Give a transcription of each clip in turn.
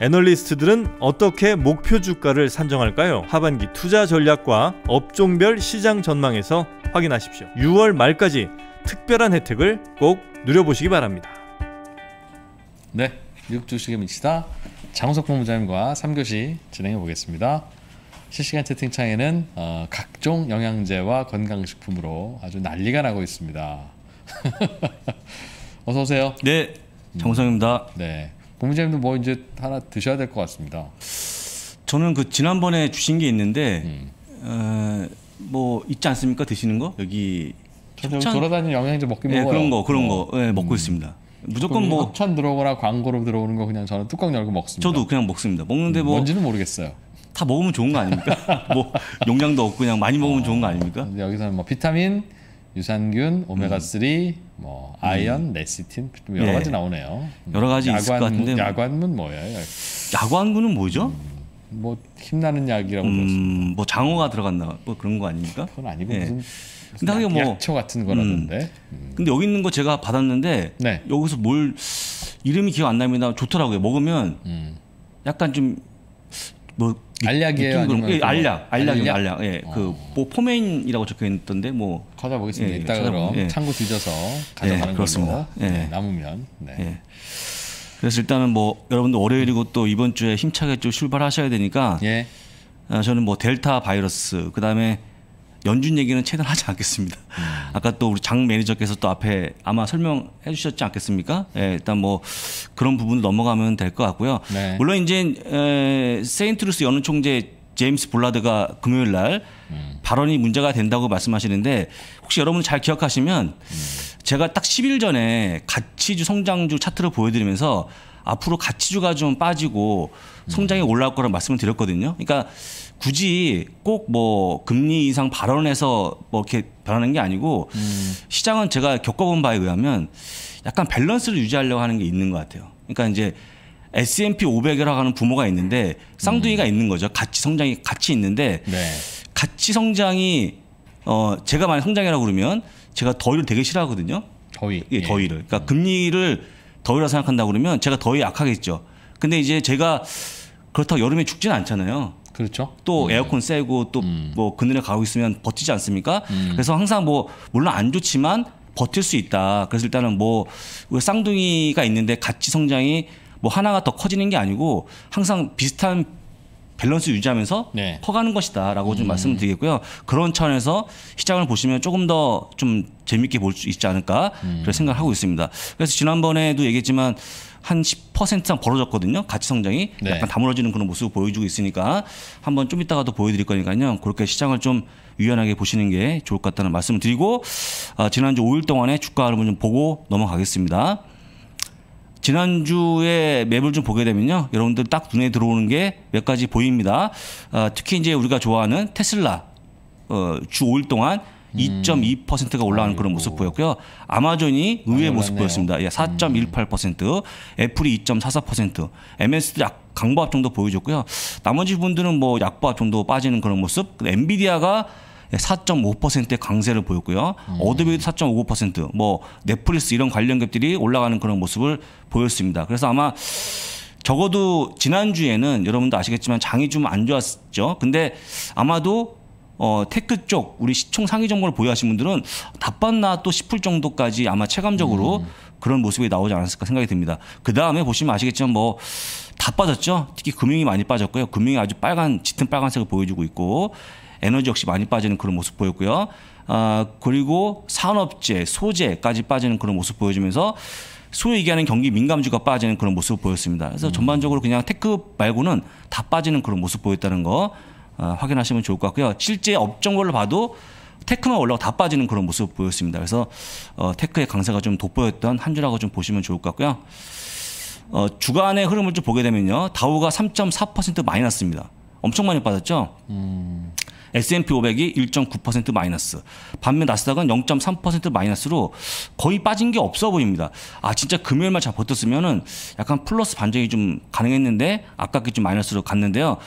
애널리스트들은 어떻게 목표 주가를 산정할까요? 하반기 투자 전략과 업종별 시장 전망에서 확인하십시오. 6월 말까지 특별한 혜택을 꼭 누려보시기 바랍니다. 네, 미국 주식의 미치다 장우석 본부장님과 3교시 진행해 보겠습니다. 실시간 채팅창에는 어, 각종 영양제와 건강식품으로 아주 난리가 나고 있습니다. 어서 오세요. 네, 정우성입니다. 음, 네. 공부장님도 뭐 이제 하나 드셔야 될 것 같습니다. 저는 그 지난번에 주신 게 있는데 음. 어, 뭐 있지 않습니까 드시는 거 여기 협찬 돌아다니는 영양제 먹기 네, 먹어요. 그런 거 그런 거 네, 먹고 음. 있습니다. 무조건 뭐 협찬 들어오거나 광고로 들어오는 거 그냥 저는 뚜껑 열고 먹습니다. 저도 그냥 먹습니다. 먹는데 음, 뭐 뭔지는 모르겠어요. 다 먹으면 좋은 거 아닙니까? 뭐 용량도 없고 그냥 많이 먹으면 어. 좋은 거 아닙니까? 아, 여기서는 뭐 비타민 유산균, 오메가3, 음. 뭐 아연, 음. 레시틴 여러 네. 가지 나오네요. 음. 여러 가지 야관, 있을 것 같은데 야관문 뭐예요? 야관문은 뭐죠? 음, 뭐 힘나는 약이라고 음, 들었습니다. 뭐 장어가 들어갔나 뭐 그런 거 아닙니까? 그건 아니고 네. 무슨, 무슨 근데 약, 뭐 약초 같은 거라던데. 음. 근데 여기 있는 거 제가 받았는데 네. 여기서 뭘 이름이 기억 안 납니다. 좋더라고요. 먹으면 약간 좀뭐 알약이에요. 아니면 예, 그 알약, 뭐 알약이 알약. 알약. 예, 그뭐 어. 포메인이라고 적혀 있던데 뭐 찾아보겠습니다. 예, 이따 찾아보, 그럼 창고 예. 뒤져서 예, 가져가는 걸로 네, 예. 남으면. 네. 그래서 일단은 뭐 여러분들 월요일이고 또 이번 주에 힘차게 좀 출발하셔야 되니까. 예. 아, 저는 뭐 델타 바이러스 그다음에 연준 얘기는 최대한 하지 않겠습니다. 음. 아까 또 우리 장 매니저께서 또 앞에 아마 설명해 주셨지 않겠습니까? 예, 일단 뭐 그런 부분을 넘어가면 될 것 같고요. 네. 물론 이제 에, 세인트루스 연은 총재 제임스 볼라드가 금요일 날 음. 발언이 문제가 된다고 말씀하시는데 혹시 여러분 잘 기억하시면 음. 제가 딱 10일 전에 가치주 성장주 차트를 보여드리면서 앞으로 가치주가 좀 빠지고 성장이 음. 올라올 거라고 말씀을 드렸거든요. 그러니까 굳이 꼭 뭐 금리 이상발언해서뭐 이렇게 변하는 게 아니고 음. 시장은 제가 겪어본 바에 의하면 약간 밸런스를 유지하려고 하는 게 있는 것 같아요. 그러니까 이제 S&P 500이라고 하는 부모가 있는데 쌍둥이가 음. 있는 거죠. 같이 성장이 같이 있는데 네. 같이 성장이 어 제가 만약 성장이라고 그러면 제가 더위를 되게 싫어하거든요. 더위. 예, 예. 더위를. 그러니까 음. 금리를 더위라 생각한다 그러면 제가 더위 약하겠죠. 근데 이제 제가 그렇다고 여름에 죽지는 않잖아요. 그렇죠. 또 음. 에어컨 쐬고 또뭐 음. 그늘에 가고 있으면 버티지 않습니까? 음. 그래서 항상 뭐 물론 안 좋지만 버틸 수 있다. 그래서 일단은 뭐 쌍둥이가 있는데 같이 성장이 뭐 하나가 더 커지는 게 아니고 항상 비슷한 밸런스 유지하면서 네. 커가는 것이다라고 좀 음. 말씀을 드리겠고요. 그런 차원에서 시장을 보시면 조금 더 좀 재밌게 볼 수 있지 않을까 음. 그런 생각을 하고 있습니다. 그래서 지난번에도 얘기했지만 한 10%상 이 벌어졌거든요. 가치 성장이 네. 약간 다물어지는 그런 모습을 보여주고 있으니까 한번 좀 이따가 더 보여드릴 거니까요. 그렇게 시장을 좀 유연하게 보시는 게 좋을 것 같다는 말씀을 드리고 아, 지난주 5일 동안의 주가 흐름을 좀 보고 넘어가겠습니다. 지난주에 맵을 좀 보게 되면요. 여러분들 딱 눈에 들어오는 게 몇 가지 보입니다. 어, 특히 이제 우리가 좋아하는 테슬라 어, 주 5일 동안 음. 2.2%가 올라가는 아이고. 그런 모습 보였고요. 아마존이 의외의 아, 모습 보였습니다. 예, 4.18%, 음. 애플이 2.44%, MS도 약 강보합 정도 보여줬고요. 나머지 분들은 뭐 약보합 정도 빠지는 그런 모습. 엔비디아가 4.5%의 예, 강세를 보였고요. 음. 어드비도 4 5뭐 넷플릭스 이런 관련 기업들이 올라가는 그런 모습을 보였습니다. 그래서 아마 적어도 지난주에는 여러분도 아시겠지만 장이 좀 안 좋았죠. 근데 아마도 어, 테크 쪽 우리 시총 상위 정보를 보유하신 분들은 답빴나또 싶을 정도까지 아마 체감적으로 음. 그런 모습이 나오지 않았을까 생각이 듭니다. 그 다음에 보시면 아시겠지만 뭐 다 빠졌죠. 특히 금융이 많이 빠졌고요. 금융이 아주 빨간 짙은 빨간색을 보여주고 있고 에너지 역시 많이 빠지는 그런 모습 보였고요. 아, 그리고 산업재, 소재까지 빠지는 그런 모습 보여주면서 소위 얘기하는 경기 민감주가 빠지는 그런 모습 보였습니다. 그래서 음. 전반적으로 그냥 테크 말고는 다 빠지는 그런 모습 보였다는 거 어, 확인하시면 좋을 것 같고요. 실제 업종별로 봐도 테크만 올라가 다 빠지는 그런 모습 보였습니다. 그래서 어, 테크의 강세가 좀 돋보였던 한 주라고 좀 보시면 좋을 것 같고요. 어, 주간의 흐름을 좀 보게 되면요. 다우가 3.4% 마이너스입니다. 엄청 많이 빠졌죠. 음. S&P 500이 1.9% 마이너스. 반면 나스닥은 0.3% 마이너스로 거의 빠진 게 없어 보입니다. 아 진짜 금요일만 잘 버텼으면은 약간 플러스 반전이 좀 가능했는데 아깝게 좀 마이너스로 갔는데요.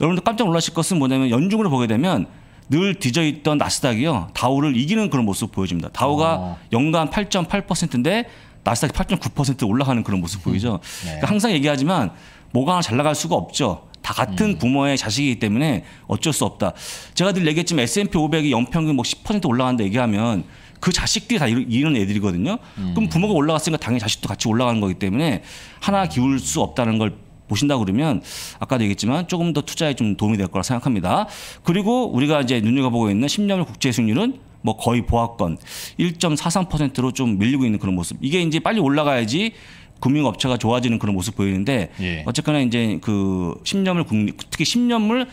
여러분들 깜짝 놀라실 것은 뭐냐면 연중으로 보게 되면 늘 뒤져 있던 나스닥이요 다우를 이기는 그런 모습 보여집니다. 다우가 어. 연간 8.8%인데 나스닥이 8.9% 올라가는 그런 모습 보이죠. 음. 네. 그러니까 항상 얘기하지만 뭐가 하나 잘 나갈 수가 없죠. 같은 음. 부모의 자식이기 때문에 어쩔 수 없다. 제가 늘 얘기했지만 S&P 500이 연평균 뭐 10% 올라간다 얘기하면 그 자식들이 다 이런 애들이거든요. 음. 그럼 부모가 올라갔으니까 당연히 자식도 같이 올라가는 거기 때문에 하나 음. 기울 수 없다는 걸 보신다 그러면 아까도 얘기했지만 조금 더 투자에 좀 도움이 될 거라 생각합니다. 그리고 우리가 이제 눈여겨보고 있는 10년 국제 수익률은 뭐 거의 보합권 1.43%로 좀 밀리고 있는 그런 모습. 이게 이제 빨리 올라가야지 금융업체가 좋아지는 그런 모습 보이는데 예. 어쨌거나 이제 그 10년물 국립 특히 10년물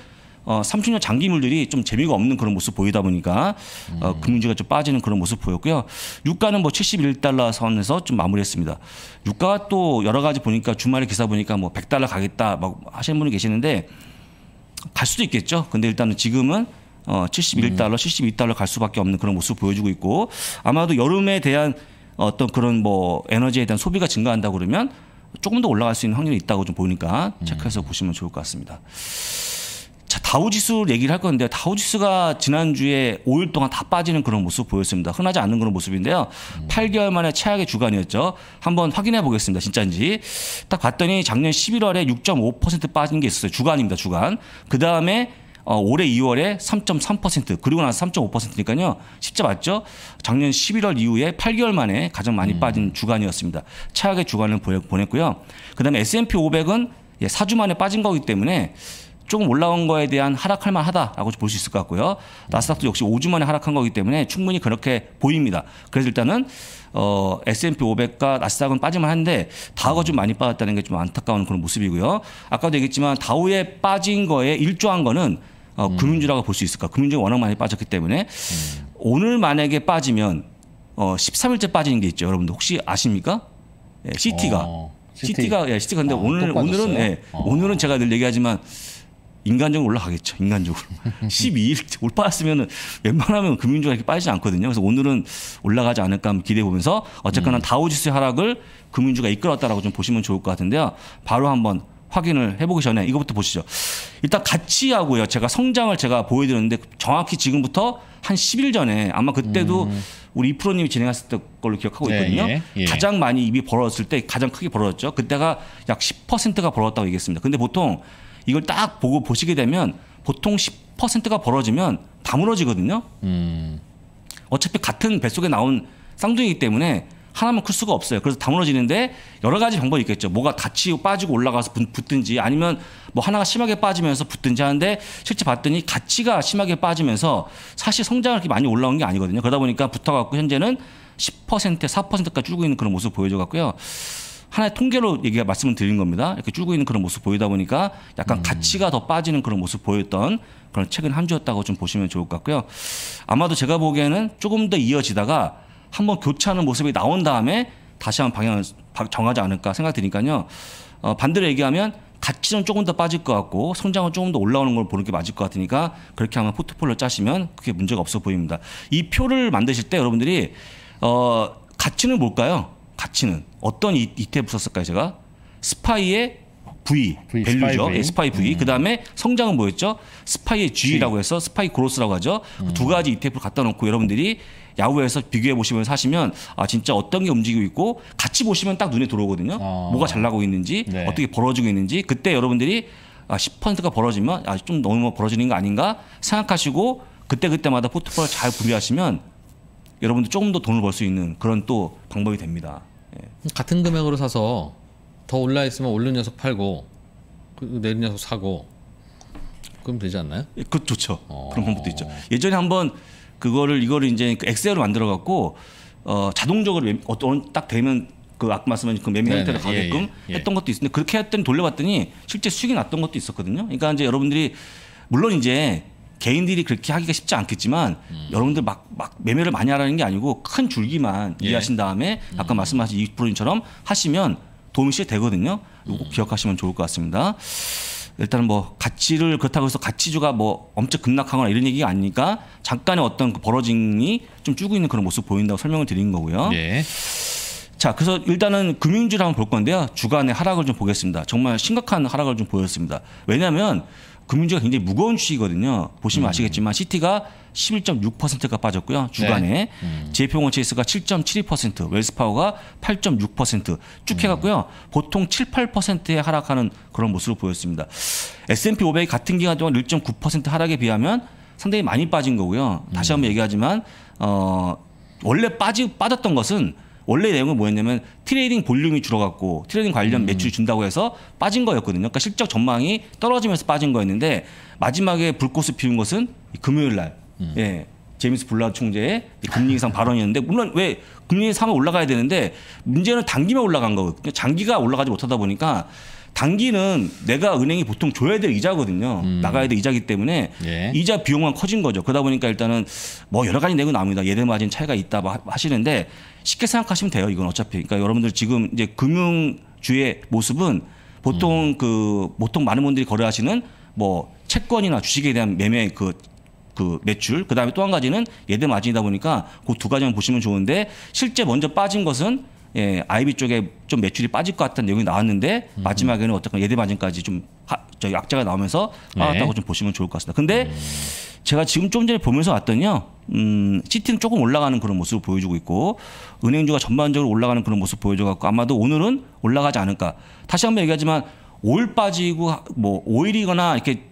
어, 30년 장기물들이 좀 재미가 없는 그런 모습 보이다 보니까 어, 음. 어, 금융주가 좀 빠지는 그런 모습 보였고요. 유가는 뭐 71달러 선에서 좀 마무리했습니다. 유가가 또 여러 가지 보니까 주말에 기사 보니까 뭐 100달러 가겠다 막 하시는 분이 계시는데 갈 수도 있겠죠. 근데 일단은 지금은 어, 71달러, 음. 72달러 갈 수밖에 없는 그런 모습 보여주고 있고 아마도 여름에 대한 어떤 그런 뭐 에너지에 대한 소비가 증가한다 그러면 조금 더 올라갈 수 있는 확률이 있다고 좀 보니까 음. 체크해서 음. 보시면 좋을 것 같습니다. 자, 다우지수 얘기를 할 건데 다우지수가 지난주에 5일 동안 다 빠지는 그런 모습 보였습니다. 흔하지 않는 그런 모습인데요. 음. 8개월 만에 최악의 주간이었죠. 한번 확인해 보겠습니다. 진짜인지. 딱 봤더니 작년 11월에 6.5% 빠진 게 있었어요. 주간입니다. 주간. 그 다음에 어, 올해 2월에 3.3% 그리고 나서 3.5%니까요. 쉽0 맞죠? 작년 11월 이후에 8개월 만에 가장 많이 음. 빠진 주간이었습니다. 최악의 주간을 보냈고요. 그다음에 S&P 500은 예, 4주 만에 빠진 거기 때문에 조금 올라온 거에 대한 하락할 만하다라고 볼 수 있을 것 같고요. 나스닥도 역시 5주 만에 하락한 거기 때문에 충분히 그렇게 보입니다. 그래서 일단은 어, S&P 500과 나스닥은 빠지만 한데 다우가 좀 많이 빠졌다는 게 좀 안타까운 그런 모습이고요. 아까도 얘기했지만 다우에 빠진 거에 일조한 거는 어, 음. 금융주라고 볼 수 있을까? 금융주가 워낙 많이 빠졌기 때문에 음. 오늘 만약에 빠지면 어, 13일째 빠지는 게 있죠. 여러분들 혹시 아십니까? 예, CT가 어, CT. 가 예, CT가 근데 어, 오늘 오늘은 예, 어. 오늘은 제가 늘 얘기하지만 인간적으로 올라가겠죠. 인간적으로. 12일 올빠졌으면 웬만하면 금융주가 이렇게 빠지지 않거든요. 그래서 오늘은 올라가지 않을까 기대해 보면서 어쨌거나 음. 다우지수의 하락을 금융주가 이끌었다라고 좀 보시면 좋을 것 같은데요. 바로 한번 확인을 해보기 전에 이것부터 보시죠. 일단 가치하고요. 제가 성장을 제가 보여드렸는데 정확히 지금부터 한 10일 전에 아마 그때도 음. 우리 이프로님이 진행했을 때 걸로 기억하고 예, 있거든요. 예, 예, 예. 가장 많이 입이 벌어졌을 때 가장 크게 벌어졌죠. 그때가 약 10%가 벌어졌다고 얘기했습니다. 근데 보통 이걸 딱 보고 보시게 되면 보통 10%가 벌어지면 다 무너지거든요. 음. 어차피 같은 뱃속에 나온 쌍둥이기 때문에 하나만 클 수가 없어요. 그래서 다 무너지는데 여러 가지 방법이 있겠죠. 뭐가 같이 빠지고 올라가서 붙든지 아니면 뭐 하나가 심하게 빠지면서 붙든지 하는데 실제 봤더니 가치가 심하게 빠지면서 사실 성장을 이렇게 많이 올라온 게 아니거든요. 그러다 보니까 붙어갖고 현재는 10%, 4%까지 줄고 있는 그런 모습 보여줘갖고요. 하나의 통계로 얘기가 말씀을 드린 겁니다. 이렇게 줄고 있는 그런 모습 보이다 보니까 약간 음. 가치가 더 빠지는 그런 모습 보였던 그런 최근 한 주였다고 좀 보시면 좋을 것 같고요. 아마도 제가 보기에는 조금 더 이어지다가 한번 교차하는 모습이 나온 다음에 다시 한번 방향을 정하지 않을까 생각드니까요. 어, 반대로 얘기하면 가치는 조금 더 빠질 것 같고 성장은 조금 더 올라오는 걸 보는 게 맞을 것 같으니까 그렇게 하면 포트폴리오 짜시면 그게 문제가 없어 보입니다. 이 표를 만드실 때 여러분들이 어, 가치는 뭘까요? 가치는 어떤 이, 이태 붙었을까요 제가? 스파이의 V, v 밸류죠. 스파이 V. 예, 스파이 v. 음. 그다음에 성장은 뭐였죠? 스파이의 G라고 G. 해서 스파이 그로스라고 하죠. 그 음. 두 가지 ETF 갖다 놓고 여러분들이 야후에서 비교해 보시면 사시면 아 진짜 어떤 게 움직이고 있고 같이 보시면 딱 눈에 들어오거든요. 어. 뭐가 잘 나고 있는지 네. 어떻게 벌어지고 있는지 그때 여러분들이 아 10%가 벌어지면 아 좀 너무 뭐 벌어지는 거 아닌가 생각하시고 그때 그때마다 포트폴리오 잘 분리하시면 여러분도 조금 더 돈을 벌 수 있는 그런 또 방법이 됩니다. 예. 같은 금액으로 사서 더 올라 있으면 오른 녀석 팔고 그 내린 녀석 사고 그럼 되지 않나요? 예, 그 좋죠. 어... 그런 방법도 있죠. 예전에 한번 그거를 이거를 이제 그 엑셀로 만들어 갖고 어, 자동적으로 어떤 딱 되면 그 아까 말씀하신 그 매매 형태로 가게끔 예, 예. 예. 했던 것도 있는데 그렇게 했더니 돌려봤더니 실제 수익이 났던 것도 있었거든요. 그러니까 이제 여러분들이 물론 이제 개인들이 그렇게 하기가 쉽지 않겠지만 음. 여러분들 막, 막 매매를 많이 하라는 게 아니고 큰 줄기만 예. 이해하신 다음에 아까 음. 말씀하신 20%인처럼 하시면 동시에 되거든요. 이거 꼭 음. 기억하시면 좋을 것 같습니다. 일단 뭐 가치를 그렇다고 해서 가치주가 뭐 엄청 급락하거나 이런 얘기가 아니니까 잠깐의 어떤 그 벌어짐이 좀쭉고 있는 그런 모습 보인다고 설명을 드린 거고요. 예. 자, 그래서 일단은 금융주를 한번 볼 건데요. 주간의 하락을 좀 보겠습니다. 정말 심각한 하락을 좀 보였습니다. 왜냐하면 금융주가 그 굉장히 무거운 주식이거든요. 보시면 음. 아시겠지만 시티가 11.6%가 빠졌고요. 주간에 네. 음. 제이피모체이스가 7.72%, 웰스파워가 8.6%쭉 음. 해갖고요 보통 7, 8%에 하락하는 그런 모습을 보였습니다. S&P 500이 같은 기간 동안 1.9% 하락에 비하면 상당히 많이 빠진 거고요. 다시 음. 한번 얘기하지만 어 원래 빠지 빠졌던 것은 원래 내용은 뭐였냐면 트레이딩 볼륨이 줄어갔고 트레이딩 관련 음. 매출이 준다고 해서 빠진 거였거든요. 그러니까 실적 전망이 떨어지면서 빠진 거였는데 마지막에 불꽃을 피운 것은 금요일 날 음. 예. 제임스 블라 드 총재의 금리 이상 발언이었는데 물론 왜 금리 인상은 올라가야 되는데 문제는 단기만 올라간 거거든요. 그러니까 장기가 올라가지 못하다 보니까 단기는 내가 은행이 보통 줘야 될 이자거든요. 음. 나가야 될 이자기 때문에 예. 이자 비용만 커진 거죠. 그러다 보니까 일단은 뭐 여러 가지 내고 나옵니다. 예대 마진 차이가 있다 뭐 하시는데 쉽게 생각하시면 돼요. 이건 어차피. 그러니까 여러분들 지금 이제 금융주의 모습은 보통 음. 그 보통 많은 분들이 거래하시는 뭐 채권이나 주식에 대한 매매 그그 그 매출 그다음에 또 한 가지는 예대 마진이다 보니까 그 두 가지만 보시면 좋은데 실제 먼저 빠진 것은 예, IB 쪽에 좀 매출이 빠질 것 같다는 내용이 나왔는데 음. 마지막에는 어쨌건 예대 마진까지 좀 하, 저 약자가 나오면서 네. 빠졌다고 네. 좀 보시면 좋을 것 같습니다. 근데 음. 제가 지금 좀 전에 보면서 왔더니요. 음, 시티는 조금 올라가는 그런 모습을 보여주고 있고 은행주가 전반적으로 올라가는 그런 모습 보여줘갖고 아마도 오늘은 올라가지 않을까. 다시 한 번 얘기하지만 5일 빠지고 뭐5일이거나 이렇게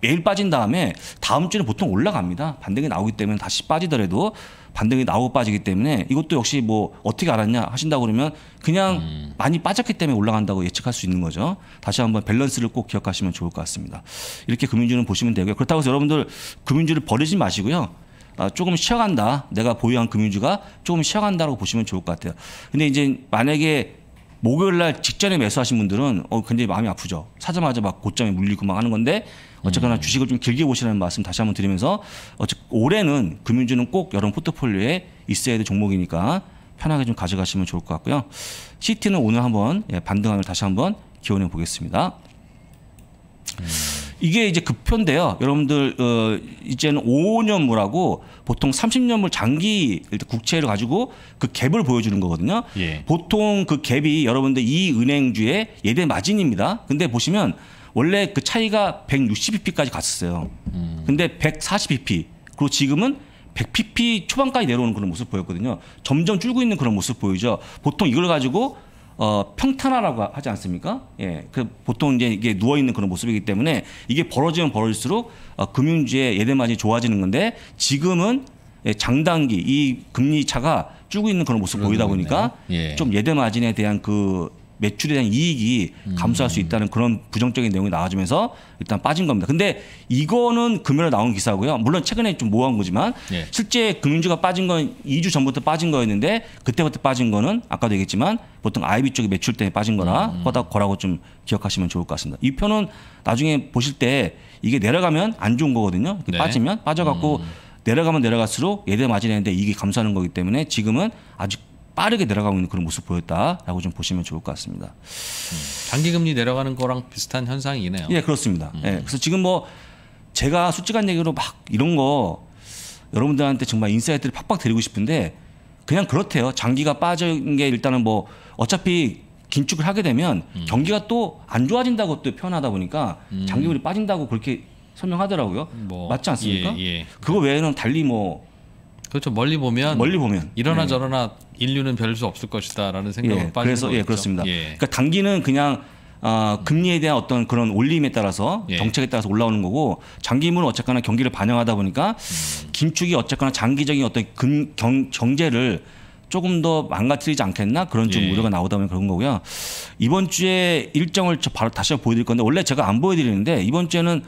매일 빠진 다음에 다음 주는 에 보통 올라갑니다. 반등이 나오기 때문에 다시 빠지더라도 반등이 나오고 빠지기 때문에 이것도 역시 뭐 어떻게 알았냐 하신다고 그러면 그냥 음. 많이 빠졌기 때문에 올라간다고 예측할 수 있는 거죠. 다시 한 번 밸런스를 꼭 기억하시면 좋을 것 같습니다. 이렇게 금융주는 보시면 되고요. 그렇다고 해서 여러분들 금융주를 버리지 마시고요. 아, 조금 쉬어간다. 내가 보유한 금융주가 조금 쉬어간다라고 보시면 좋을 것 같아요. 근데 이제 만약에 목요일 날 직전에 매수하신 분들은 어 굉장히 마음이 아프죠. 사자마자 막 고점에 물리고 막 하는 건데 어쨌거나 음. 주식을 좀 길게 보시라는 말씀 다시 한번 드리면서 어쨌 올해는 금융주는 꼭 여러분 포트폴리오에 있어야 될 종목이니까 편하게 좀 가져가시면 좋을 것 같고요. 시티는 오늘 한번 예, 반등하면 다시 한번 기원해 보겠습니다. 음. 이게 이제 급표인데요. 여러분들 어 이제는 5년물하고 보통 30년물 장기 국채를 가지고 그 갭을 보여주는 거거든요. 예. 보통 그 갭이 여러분들 이 은행주의 예대 마진입니다. 근데 보시면 원래 그 차이가 160bp까지 갔었어요. 음. 근데 140bp 그리고 지금은 100pp 초반까지 내려오는 그런 모습 보였거든요. 점점 줄고 있는 그런 모습 보이죠. 보통 이걸 가지고 어, 평탄화라고 하지 않습니까? 예, 그 보통 이제 이게 누워 있는 그런 모습이기 때문에 이게 벌어지면 벌어질수록 어, 금융주의 예대마진이 좋아지는 건데 지금은 예, 장단기 이 금리 차가 쭉 있는 그런 모습 보이다 보니까 예. 좀 예대 마진에 대한 그 매출에 대한 이익이 음. 감소할 수 있다는 그런 부정적인 내용이 나와주면서 일단 빠진 겁니다. 근데 이거는 금요일에 나온 기사고요. 물론 최근에 좀 모호한 거지만 예. 실제 금융주가 빠진 건 2주 전부터 빠진 거였는데 그때부터 빠진 거는 아까도 얘기했지만 보통 IB 쪽이 매출 때문에 빠진 거라 음. 거다 라고좀 기억하시면 좋을 것 같습니다. 이 표는 나중에 보실 때 이게 내려가면 안 좋은 거거든요. 네. 빠지면 빠져갖고 음. 내려가면 내려갈수록 예대 마진했는데 이게 감소하는 거기 때문에 지금은 아직 빠르게 내려가고 있는 그런 모습 보였다라고 좀 보시면 좋을 것 같습니다. 음, 장기금리 내려가는 거랑 비슷한 현상이네요. 예, 그렇습니다. 음. 예, 그래서 지금 뭐 제가 솔직한 얘기로 막 이런 거 여러분들한테 정말 인사이트를 팍팍 드리고 싶은데 그냥 그렇대요. 장기가 빠진 게 일단은 뭐 어차피 긴축을 하게 되면 음. 경기가 또 안 좋아진다고 또 표현하다 보니까 음. 장기금리 빠진다고 그렇게 설명하더라고요. 뭐, 맞지 않습니까? 예, 예. 그거 외에는 달리 뭐 그렇죠. 멀리 보면 멀리 보면 이러나 네. 저러나 인류는 별 수 없을 것이다라는 생각으 예, 빠지는 그래서 예, 그렇습니다. 예. 그러니까 단기는 그냥 어, 금리에 대한 어떤 그런 올림에 따라서 예. 정책에 따라서 올라오는 거고 장기물은 어쨌거나 경기를 반영하다 보니까 음. 긴축이 어쨌거나 장기적인 어떤 금, 경, 경제를 조금 더 망가뜨리지 않겠나 그런 좀 예. 우려가 나오다 보면 그런 거고요. 이번 주에 일정을 저 바로 다시 한번 보여드릴 건데 원래 제가 안 보여드리는데 이번 주에는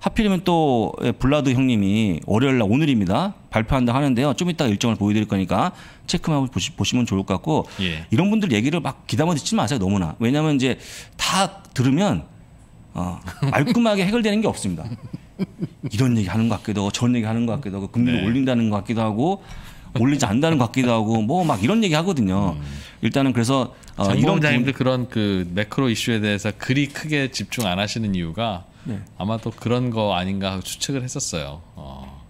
하필이면 또 예, 블라드 형님이 월요일날 오늘입니다 발표한다 하는데요. 좀 이따 일정을 보여드릴 거니까 체크만 하고 보시, 면 좋을 것 같고 예. 이런 분들 얘기를 막기다아 듣지 마세요 너무나 왜냐하면 이제 다 들으면 어, 말끔하게 해결되는 게 없습니다. 이런 얘기 하는 것 같기도 하고 저런 얘기 하는 것 같기도 하고 금리를 네. 올린다는 것 같기도 하고 올리지 않는다는 것 같기도 하고 뭐 막 이런 얘기 하거든요. 음. 일단은 그래서 어, 이런 자님들 그런 그 매크로 이슈에 대해서 그리 크게 집중 안 하시는 이유가 네. 아마 도 그런 거 아닌가 추측을 했었어요. 어.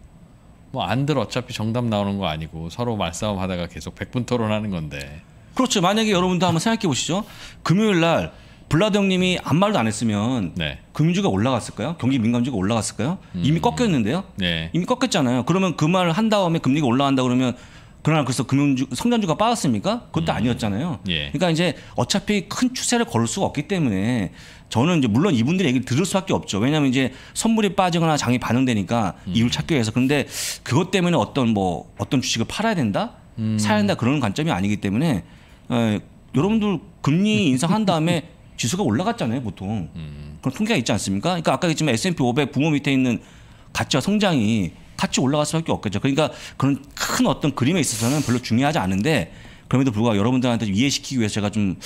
뭐 안들 어차피 정답 나오는 거 아니고 서로 말싸움하다가 계속 백분 토론하는 건데. 그렇죠. 만약에 여러분도 한번 생각해 보시죠. 금요일 날 블라드 형님이 아무 말도 안 했으면 네. 금주가 올라갔을까요? 경기 민감주가 올라갔을까요? 이미 음. 꺾였는데요. 네. 이미 꺾였잖아요. 그러면 그 말을 한 다음에 금리가 올라간다 그러면 그러나 그래서 금융주 성장주가 빠졌습니까? 그것도 음. 아니었잖아요. 예. 그러니까 이제 어차피 큰 추세를 걸을 수가 없기 때문에 저는 이제 물론 이분들 얘기를 들을 수밖에 없죠. 왜냐하면 이제 선물이 빠지거나 장이 반응되니까 음. 이유를 찾기 위해서. 그런데 그것 때문에 어떤 뭐 어떤 주식을 팔아야 된다, 음. 사야 된다 그런 관점이 아니기 때문에 에, 예, 여러분들 금리 인상한 다음에 지수가 올라갔잖아요, 보통. 음. 그런 통계가 있지 않습니까? 그러니까 아까 얘기했지만 S&P 500 부모 밑에 있는 가짜 성장이 같이 올라갈 수밖에 없겠죠. 그러니까 그런 큰 어떤 그림에 있어서는 별로 중요하지 않은데 그럼에도 불구하고 여러분들한테 이해시키기 위해서 제가 좀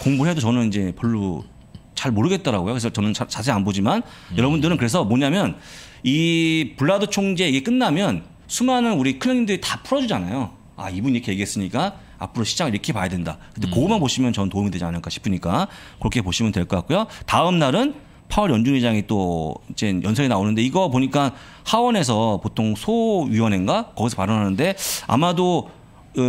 공부를 해도 저는 이제 별로 잘 모르겠더라고요. 그래서 저는 자, 세히안 보지만 음. 여러분들은 그래서 뭐냐면 이 블라드 총재 이게 끝나면 수많은 우리 클형님들이 다 풀어주잖아요. 아 이분 이렇게 얘기했으니까 앞으로 시장을 이렇게 봐야 된다. 근데 음. 그것만 보시면 저는 도움이 되지 않을까 싶으니까 그렇게 보시면 될 것 같고요. 다음 날은 파월 연준 의장이 또 이제 연설이 나오는데 이거 보니까 하원에서 보통 소위원회인가 거기서 발언하는데 아마도 어,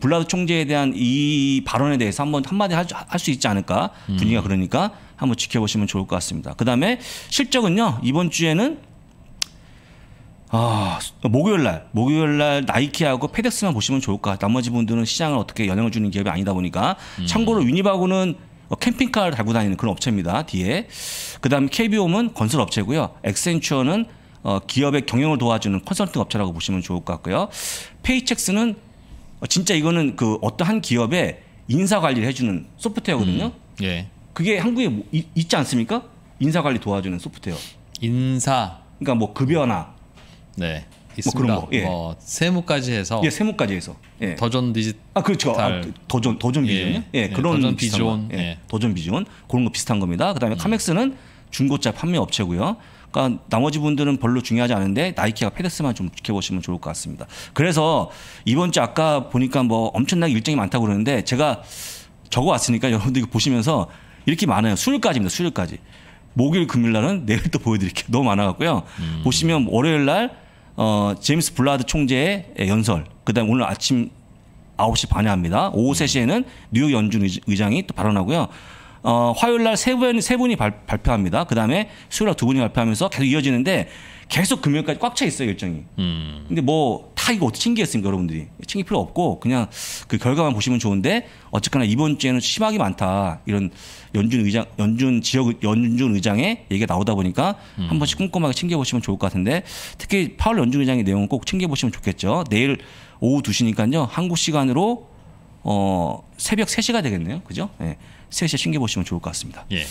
블라드 총재에 대한 이 발언에 대해서 한번 한마디 할 수 있지 않을까 음. 분위기가 그러니까 한번 지켜보시면 좋을 것 같습니다. 그다음에 실적은요 이번 주에는 아, 목요일 날, 목요일 날 나이키하고 페덱스만 보시면 좋을 것 같아요. 나머지 분들은 시장을 어떻게 영향을 주는 기업이 아니다 보니까. 음. 참고로 유니바고는 어, 캠핑카를 달고 다니는 그런 업체입니다. 뒤에. 그다음 KB홈은 건설 업체고요. 엑센츄어는 어, 기업의 경영을 도와주는 컨설팅 업체라고 보시면 좋을 것 같고요. 페이첵스는 어, 진짜 이거는 그 어떠한 기업의 인사 관리를 해주는 소프트웨어거든요. 음, 예. 그게 한국에 뭐 이, 있지 않습니까? 인사 관리 도와주는 소프트웨어. 인사. 그러니까 뭐 급여나 네. 있습니다. 뭐 그런 거. 예. 뭐 세무까지 해서 예, 세무까지 해서. 예. 더존 디지털 아, 그렇죠. 아, 더존 더존 예. 비전이요? 예. 예, 그런 더존 비전. 예. 예. 더존 비전. 그런 거 비슷한 겁니다. 그다음에 예. 카맥스는 중고차 판매 업체고요. 그러니까 나머지 분들은 별로 중요하지 않은데 나이키가 페데스만 좀 지켜보시면 좋을 것 같습니다. 그래서 이번 주 아까 보니까 뭐 엄청나게 일정이 많다고 그러는데 제가 적어 왔으니까 여러분들 이 보시면서 이렇게 많아요. 수요일까지입니다. 수요일까지. 목요일 금요일 날은 내일 또 보여드릴게요. 너무 많아갖고요. 음. 보시면 월요일 날 어, 제임스 블라드 총재의 연설. 그다음 에 오늘 아침 9시 반에 합니다. 오후 3시에는 뉴욕 연준 의장이 또 발언하고요. 어, 화요일 날세 분, 세 분이 발, 표합니다 그다음에 수요일 날두 분이 발표하면서 계속 이어지는데 계속 금요일까지 꽉 차 있어요, 일정이. 음. 근데 뭐다 이거 어떻게 챙기겠습니까, 여러분들이? 챙길 필요 없고 그냥 그 결과만 보시면 좋은데 어쨌거나 이번 주에는 심하게 많다 이런 연준 의장, 연준 지역 연준 의장의 얘기가 나오다 보니까 음. 한 번씩 꼼꼼하게 챙겨보시면 좋을 것 같은데 특히 파월 연준 의장의 내용은 꼭 챙겨보시면 좋겠죠. 내일 오후 2시니까요, 한국 시간으로 어 새벽 3시가 되겠네요, 그죠? 예, 네, 3시에 챙겨보시면 좋을 것 같습니다. 예.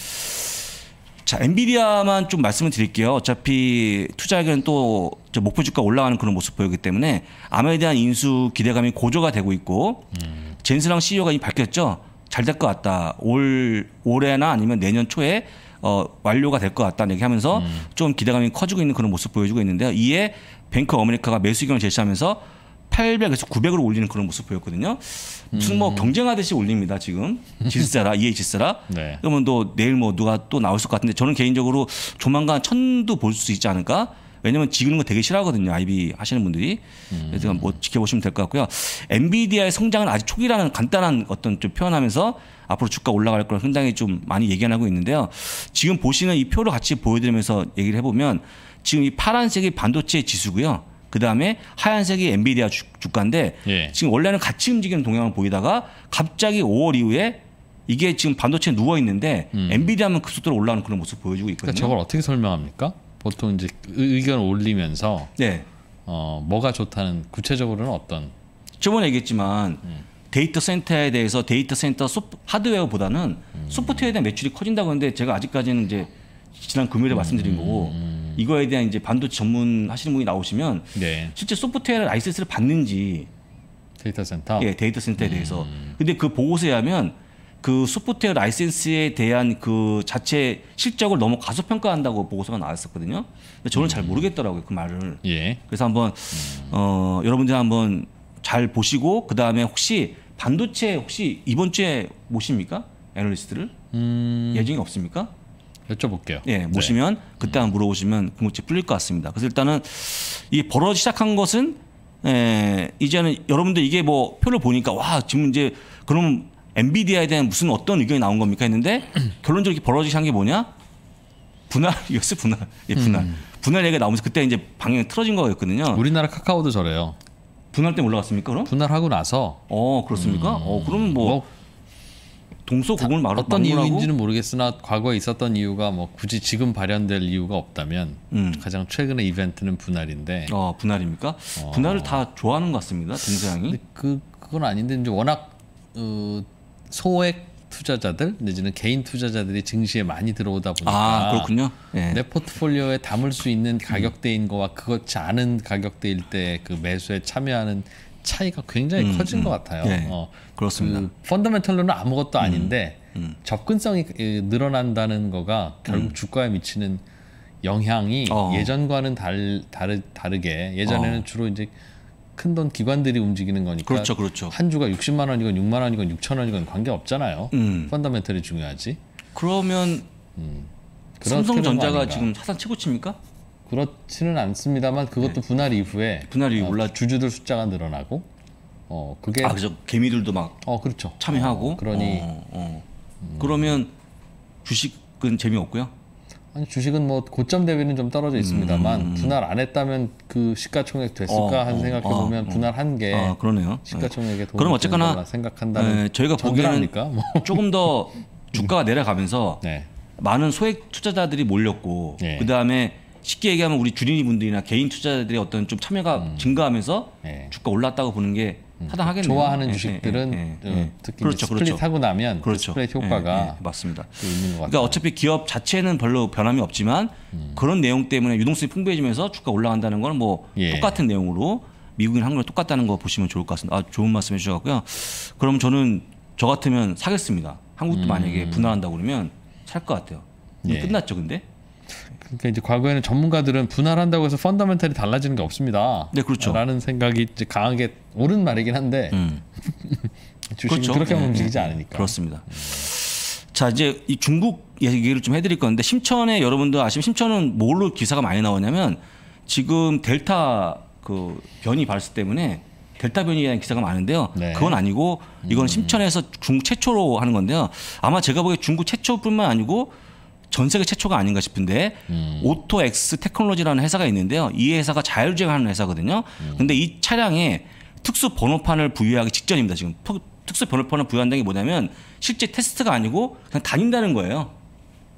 자, 엔비디아만 좀 말씀을 드릴게요. 어차피 투자 액은또 목표 주가 올라가는 그런 모습 보이기 때문에 아마에 대한 인수 기대감이 고조가 되고 있고 음. 젠스랑 CEO가 이미 밝혔죠. 잘 될 것 같다. 올 올해나 아니면 내년 초에 어, 완료가 될 것 같다는 얘기하면서 음. 좀 기대감이 커지고 있는 그런 모습 보여주고 있는데요. 이에 뱅크 어메리카가 매수 의견을 제시하면서 800에서 900으로 올리는 그런 모습 보였거든요. 무슨 뭐 음. 경쟁하듯이 올립니다 지금 질세라 이해 질세라. 네. 그러면 또 내일 뭐 누가 또 나올 것 같은데 저는 개인적으로 조만간 천도 볼 수 있지 않을까. 왜냐면 지금 거 되게 싫어하거든요. 아이비 하시는 분들이. 음. 그래서 뭐 지켜보시면 될 것 같고요. 엔비디아의 성장은 아직 초기라는 간단한 어떤 좀 표현하면서 앞으로 주가 올라갈 걸 상당히 좀 많이 얘기하고 있는데요. 지금 보시는 이 표를 같이 보여드리면서 얘기를 해보면 지금 이 파란색이 반도체 지수고요. 그 다음에 하얀색이 엔비디아 주, 주가인데 예. 지금 원래는 같이 움직이는 동향을 보이다가 갑자기 5월 이후에 이게 지금 반도체 누워 있는데 음. 엔비디아만 급속도로 그 올라오는 그런 모습 보여주고 있거든요. 그러니까 저걸 어떻게 설명합니까? 보통 이제 의견을 올리면서 네. 어, 뭐가 좋다는 구체적으로는 어떤? 저번에 얘기했지만 음. 데이터 센터에 대해서 데이터 센터 소프, 하드웨어보다는 음. 소프트웨어에 대한 매출이 커진다고 했는데 제가 아직까지는 이제 지난 금요일에 말씀드린 거고 음. 이거에 대한 이제 반도체 전문 하시는 분이 나오시면 네. 실제 소프트웨어 라이센스를 받는지 데이터 센터 예 데이터 센터에 대해서 음. 근데 그 보고서에 하면 그 소프트웨어 라이센스에 대한 그 자체 실적을 너무 가소평가한다고 보고서가 나왔었거든요. 근데 저는 음. 잘 모르겠더라고요 그 말을. 예. 그래서 한번 음. 어 여러분들 한번 잘 보시고 그 다음에 혹시 반도체 혹시 이번 주에 모십니까 애널리스트를 음. 예정이 없습니까? 여쭤볼게요. 예, 네. 모시면 네. 그때 한 물어보시면 궁금증 풀릴 것 같습니다. 그래서 일단은 이 벌어 시작한 것은 예, 이제는 여러분들 이게 뭐 표를 보니까 와 지금 이제 그럼 엔비디아에 대한 무슨 어떤 의견이 나온 겁니까 했는데 결론적으로 벌어지게 한게 뭐냐 분할 US 분할 예, 음. 분할 음. 분할 얘기가 나오면서 그때 이제 방향이 틀어진 거였거든요. 우리나라 카카오도 저래요. 분할 때 올라갔습니까 그럼? 분할하고 나서. 어 그렇습니까? 음. 어 그러면 뭐, 뭐 동서국을 말 어떤 이유인지는 모르겠으나 과거에 있었던 이유가 뭐 굳이 지금 발현될 이유가 없다면 음. 가장 최근의 이벤트는 분할인데. 어 분할입니까? 어. 분할을 다 좋아하는 것 같습니다. 등세양이. 그 그건 아닌데 이제 워낙 어, 소액 투자자들 내지는 개인 투자자들이 증시에 많이 들어오다 보니까 아, 그렇군요. 네. 내 포트폴리오에 담을 수 있는 가격대인 거와 그렇지 않은 가격대일 때 그 매수에 참여하는 차이가 굉장히 음, 커진 음. 것 같아요. 네, 어, 그렇습니다. 그 펀더멘털로는 아무것도 음, 아닌데 음, 접근성이 그, 늘어난다는 거가 결국 음. 주가에 미치는 영향이 어. 예전과는 달, 다르, 다르게 예전에는 어. 주로 이제 큰 돈 기관들이 움직이는 거니까 그렇죠, 그렇죠. 한 주가 60만 원이건 6만 원이건 6천 원이건 관계 없잖아요. 음. 펀더멘털이 중요하지. 그러면 삼성전자가 지금 사상 최고치입니까? 그렇지는 않습니다만 그것도 네. 분할 이후에 분할 이 어, 올라 주주들 숫자가 늘어나고 어 그게 아 그죠 개미들도 막 어 그렇죠 참여하고 어, 그러니 어, 어. 음. 그러면 주식은 재미 없고요. 아니 주식은 뭐 고점 대비는 좀 떨어져 있습니다만 음. 분할 안 했다면 그 시가총액 됐을까 어, 어, 어, 한 생각해 보면 분할한 게 아, 그러네요. 시가총액에 네. 도 그럼 어쨌거나 생각한다면 네, 저희가 보기에는 뭐. 조금 더 주가가 내려가면서 네. 많은 소액 투자자들이 몰렸고 네. 그 다음에 쉽게 얘기하면 우리 주린이분들이나 개인 투자자들의 어떤 좀 참여가 음. 증가하면서 네. 주가 올랐다고 보는 게 음. 타당하겠네요. 좋아하는 예, 예, 주식들은 예, 예, 예, 특히 그렇죠, 스플릿 그렇죠. 하고 나면 그 그렇죠. 그 스플릿 효과가 맞습니다. 그러니까 어차피 기업 자체는 별로 변함이 없지만 음. 그런 내용 때문에 유동성이 풍부해지면서 주가 올라간다는 건 뭐 똑같은 내용으로 미국인 한국이 똑같다는 거 보시면 좋을 것 같습니다. 아, 좋은 말씀 해주셔갖고요. 그럼 저는 저 같으면 사겠습니다. 한국도 음. 만약에 분할한다고 그러면 살 것 같아요. 끝났죠, 근데? 그러니까 이제 과거에는 전문가들은 분할한다고 해서 펀더멘탈이 달라지는 게 없습니다. 네, 그렇죠. 라는 생각이 이제 강하게 옳은 말이긴 한데 음. 주식 그렇죠. 그렇게 네, 움직이지 네. 않으니까. 그렇습니다. 자 이제 이 중국 얘기를 좀 해드릴 건데 심천에 여러분도 아시면 심천은 뭘로 기사가 많이 나오냐면 지금 델타 그 변이 발수 때문에 델타 변이에 대 기사가 많은데요. 네. 그건 아니고 이건 음. 심천에서 중국 최초로 하는 건데요. 아마 제가 보기에 중국 최초뿐만 아니고 전 세계 최초가 아닌가 싶은데 음. 오토엑스 테크놀로지라는 회사가 있는데요. 이 회사가 자율주행하는 회사거든요. 음. 근데 이 차량에 특수 번호판을 부여하기 직전입니다. 지금 토, 특수 번호판을 부여한다는 게 뭐냐면 실제 테스트가 아니고 그냥 다닌다는 거예요.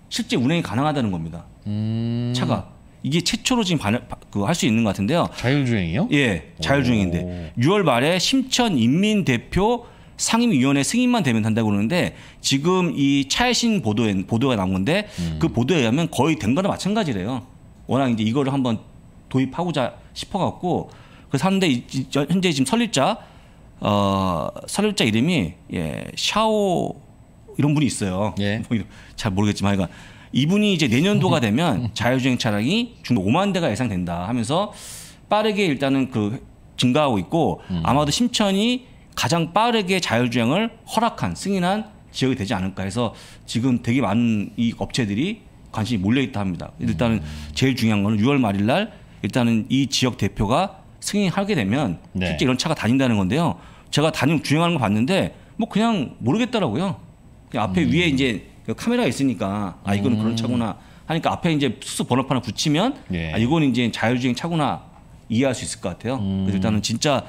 실제 운행이 가능하다는 겁니다. 음. 차가 이게 최초로 지금 그할 수 있는 것 같은데요. 자율주행이요? 예, 자율주행인데 오. 6월 말에 심천 인민대표 상임위원회 승인만 되면 된다고 그러는데 지금 이 차일신 보도에 보도가 나온 건데 음. 그 보도에 의하면 거의 된 거나 마찬가지래요. 워낙 이제 이거를 한번 도입하고자 싶어갖고 그래서 하는데 현재 지금 설립자 어 설립자 이름이 예 샤오 이런 분이 있어요. 예. 뭐 잘 모르겠지만 그러 이분이 이제 내년도가 되면 자율주행 차량이 중국 5만 대가 예상된다 하면서 빠르게 일단은 그 증가하고 있고 음. 아마도 심천이 가장 빠르게 자율주행을 허락한 승인한 지역이 되지 않을까 해서 지금 되게 많은 이 업체들이 관심이 몰려 있다 합니다. 일단은 음. 제일 중요한 거는 6월 말일 날 일단은 이 지역 대표가 승인하게 되면 네. 실제 이런 차가 다닌다는 건데요. 제가 다니는 주행하는 거 봤는데 뭐 그냥 모르겠더라고요. 그냥 앞에 음. 위에 이제 그 카메라가 있으니까 아 이거는 음. 그런 차구나 하니까 앞에 이제 수수 번호판 을 붙이면 예. 아 이거는 이제 자율주행 차구나 이해할 수 있을 것 같아요. 음. 그래서 일단은 진짜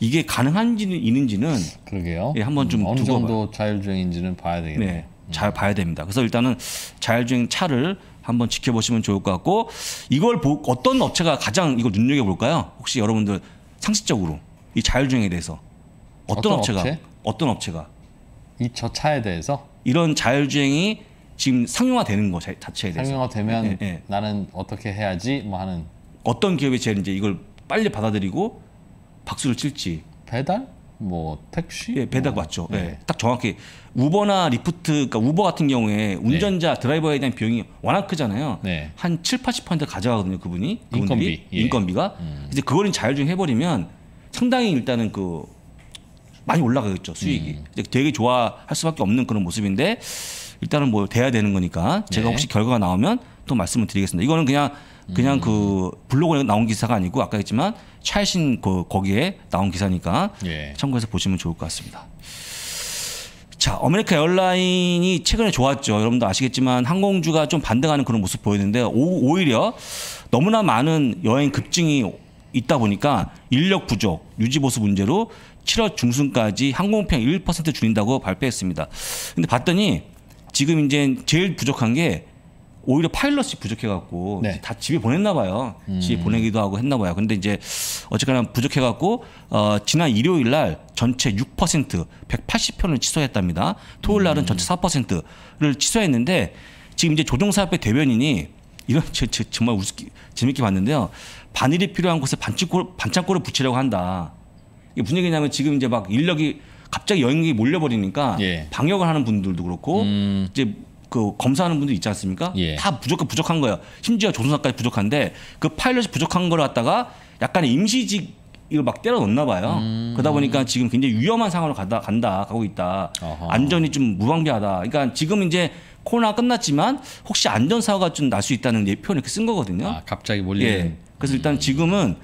이게 가능한지는 있는지는 그러게요. 예, 한번 좀 음, 어느 정도 봐요. 자율주행인지는 봐야 되겠네요. 네, 음. 잘 봐야 됩니다. 그래서 일단은 자율주행 차를 한번 지켜보시면 좋을 것 같고 이걸 보, 어떤 업체가 가장 이걸 눈여겨 볼까요? 혹시 여러분들 상식적으로 이 자율주행에 대해서 어떤, 어떤 업체가 업체? 어떤 업체가 이 저 차에 대해서 이런 자율주행이 지금 상용화되는 것 자체에 대해서 상용화되면 예, 예. 나는 어떻게 해야지 뭐 하는 어떤 기업이 제일 이제 이걸 빨리 받아들이고 박수를 칠지. 배달? 뭐 택시? 예, 배달 뭐. 맞죠. 네. 예. 딱 정확히 우버나 리프트, 그러니까 우버 같은 경우에 네. 운전자 네. 드라이버에 대한 비용이 워낙 크잖아요. 네. 한 7, 80% 가져가거든요, 그분이. 인건비. 예. 인건비가. 음. 이제 그거는 자율주행 해버리면 상당히 일단은 그 많이 올라가겠죠 수익이. 음. 이제 되게 좋아할 수밖에 없는 그런 모습인데 일단은 뭐 돼야 되는 거니까 제가 네. 혹시 결과가 나오면 또 말씀을 드리겠습니다. 이거는 그냥 그냥 음. 그 블로그에 나온 기사가 아니고 아까 했지만 최신 그 거기에 나온 기사니까 예. 참고해서 보시면 좋을 것 같습니다. 자, 아메리카 에어라인이 최근에 좋았죠. 여러분도 아시겠지만 항공주가 좀 반등하는 그런 모습 보였는데 오, 히려 너무나 많은 여행 급증이 있다 보니까 인력 부족, 유지보수 문제로 7월 중순까지 항공편 1% 줄인다고 발표했습니다. 근데 봤더니 지금 이제 제일 부족한 게 오히려 파일럿이 부족해갖고 네. 다 집에 보냈나 봐요. 음. 집에 보내기도 하고 했나 봐요. 근데 이제 어쨌거나 부족해갖고 어, 지난 일요일 날 전체 6% 180편을 취소했답니다. 토요일 날은 음. 전체 4%를 취소했는데 지금 이제 조종사협회 대변인이 이런 저, 저, 정말 우습게 재밌게 봤는데요. 반일이 필요한 곳에 반창고 반창고를 붙이려고 한다. 이게 무슨 얘기냐면 지금 이제 막 인력이 갑자기 여행객이 몰려버리니까 예. 방역을 하는 분들도 그렇고 음. 이제 그 검사하는 분들 있지 않습니까? 예. 다 부족한 부족한 거예요. 심지어 조선사까지 부족한데 그 파일럿이 부족한 걸 갖다가 약간 임시직 이걸 막 때려 넣나 봐요. 음. 그러다 보니까 지금 굉장히 위험한 상황으로 간다, 간다 가고 있다. 어허. 안전이 좀 무방비하다. 그러니까 지금 이제 코로나 끝났지만 혹시 안전 사고가 좀 날 수 있다는 표현을 이렇게 쓴 거거든요. 아, 갑자기 몰리는. 예. 그래서 일단 음. 지금은